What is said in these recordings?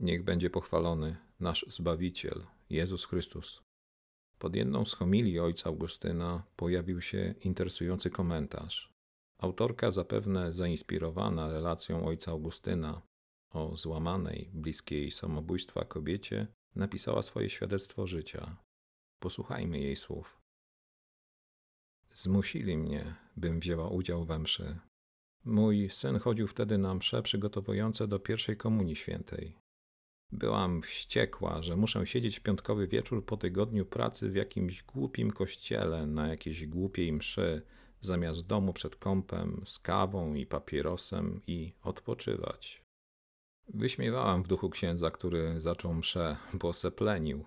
Niech będzie pochwalony nasz Zbawiciel, Jezus Chrystus. Pod jedną z homilii ojca Augustyna pojawił się interesujący komentarz. Autorka, zapewne zainspirowana relacją ojca Augustyna o złamanej, bliskiej samobójstwa kobiecie, napisała swoje świadectwo życia. Posłuchajmy jej słów. Zmusili mnie, bym wzięła udział we mszy. Mój syn chodził wtedy na msze przygotowujące do pierwszej komunii świętej. Byłam wściekła, że muszę siedzieć w piątkowy wieczór po tygodniu pracy w jakimś głupim kościele na jakiejś głupiej mszy, zamiast domu przed kąpem, z kawą i papierosem i odpoczywać. Wyśmiewałam w duchu księdza, który zaczął mszę, bo seplenił.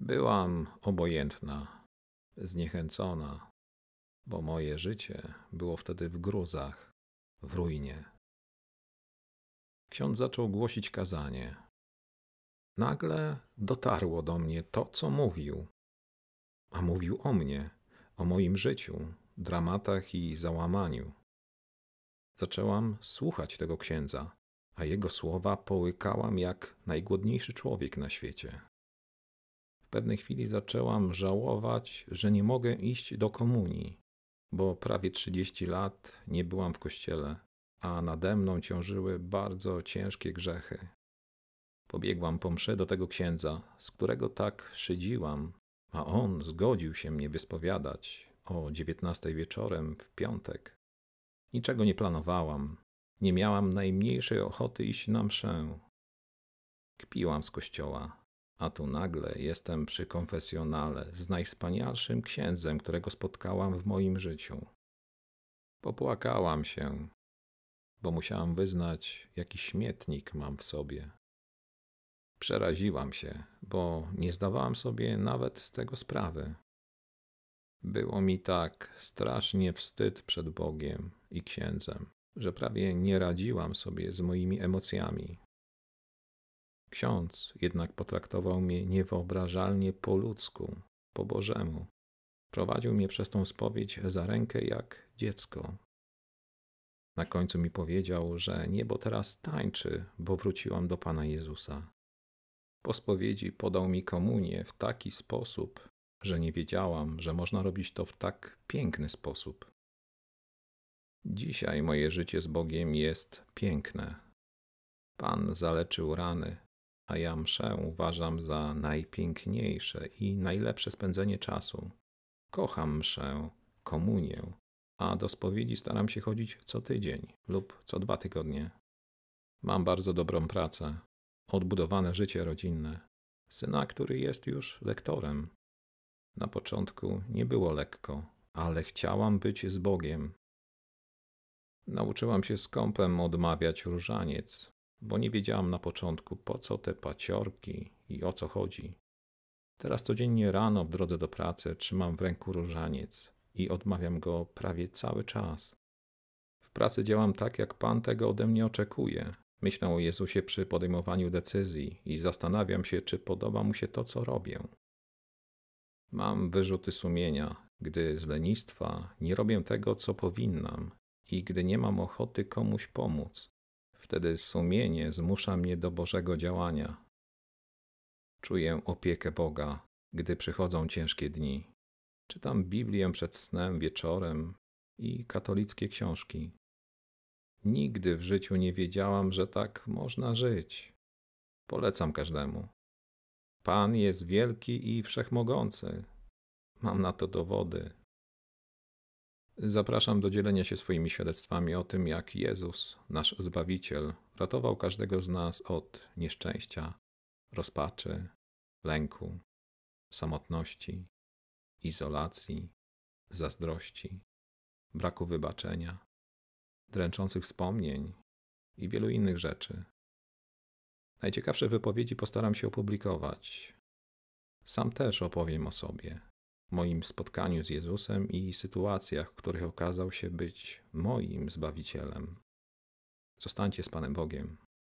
Byłam obojętna, zniechęcona, bo moje życie było wtedy w gruzach, w ruinie. Ksiądz zaczął głosić kazanie. Nagle dotarło do mnie to, co mówił. A mówił o mnie, o moim życiu, dramatach i załamaniu. Zaczęłam słuchać tego księdza, a jego słowa połykałam jak najgłodniejszy człowiek na świecie. W pewnej chwili zaczęłam żałować, że nie mogę iść do komunii, bo prawie 30 lat nie byłam w kościele, a nade mną ciążyły bardzo ciężkie grzechy. Pobiegłam po mszy do tego księdza, z którego tak szydziłam, a on zgodził się mnie wyspowiadać o dziewiętnastej wieczorem w piątek. Niczego nie planowałam, nie miałam najmniejszej ochoty iść na mszę. Kpiłam z kościoła, a tu nagle jestem przy konfesjonale z najwspanialszym księdzem, którego spotkałam w moim życiu. Popłakałam się, bo musiałam wyznać, jaki śmietnik mam w sobie. Przeraziłam się, bo nie zdawałam sobie nawet z tego sprawy. Było mi tak strasznie wstyd przed Bogiem i księdzem, że prawie nie radziłam sobie z moimi emocjami. Ksiądz jednak potraktował mnie niewyobrażalnie po ludzku, po Bożemu. Prowadził mnie przez tą spowiedź za rękę jak dziecko. Na końcu mi powiedział, że niebo teraz tańczy, bo wróciłam do Pana Jezusa. Po spowiedzi podał mi komunię w taki sposób, że nie wiedziałam, że można robić to w tak piękny sposób. Dzisiaj moje życie z Bogiem jest piękne. Pan zaleczył rany, a ja mszę uważam za najpiękniejsze i najlepsze spędzenie czasu. Kocham mszę, komunię, a do spowiedzi staram się chodzić co tydzień lub co dwa tygodnie. Mam bardzo dobrą pracę, odbudowane życie rodzinne, syna, który jest już lektorem. Na początku nie było lekko, ale chciałam być z Bogiem. Nauczyłam się z odmawiać różaniec, bo nie wiedziałam na początku, po co te paciorki i o co chodzi. Teraz codziennie rano w drodze do pracy trzymam w ręku różaniec i odmawiam go prawie cały czas. W pracy działam tak, jak Pan tego ode mnie oczekuje, Myślę o Jezusie przy podejmowaniu decyzji i zastanawiam się, czy podoba mu się to, co robię. Mam wyrzuty sumienia, gdy z lenistwa nie robię tego, co powinnam i gdy nie mam ochoty komuś pomóc. Wtedy sumienie zmusza mnie do Bożego działania. Czuję opiekę Boga, gdy przychodzą ciężkie dni. Czytam Biblię przed snem wieczorem i katolickie książki. Nigdy w życiu nie wiedziałam, że tak można żyć. Polecam każdemu. Pan jest wielki i wszechmogący. Mam na to dowody. Zapraszam do dzielenia się swoimi świadectwami o tym, jak Jezus, nasz Zbawiciel, ratował każdego z nas od nieszczęścia, rozpaczy, lęku, samotności, izolacji, zazdrości, braku wybaczenia dręczących wspomnień i wielu innych rzeczy. Najciekawsze wypowiedzi postaram się opublikować. Sam też opowiem o sobie, moim spotkaniu z Jezusem i sytuacjach, w których okazał się być moim Zbawicielem. Zostańcie z Panem Bogiem.